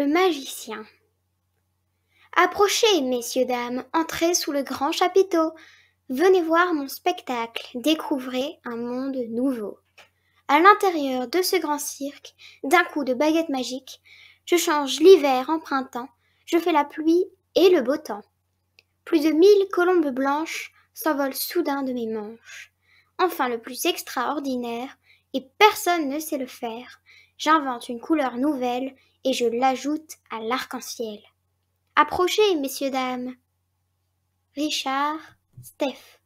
le magicien. Approchez, messieurs, dames, entrez sous le grand chapiteau. Venez voir mon spectacle, découvrez un monde nouveau. À l'intérieur de ce grand cirque, d'un coup de baguette magique, je change l'hiver en printemps, je fais la pluie et le beau temps. Plus de mille colombes blanches s'envolent soudain de mes manches. Enfin le plus extraordinaire, et personne ne sait le faire, j'invente une couleur nouvelle et je l'ajoute à l'arc-en-ciel. Approchez, messieurs, dames. Richard, Steph.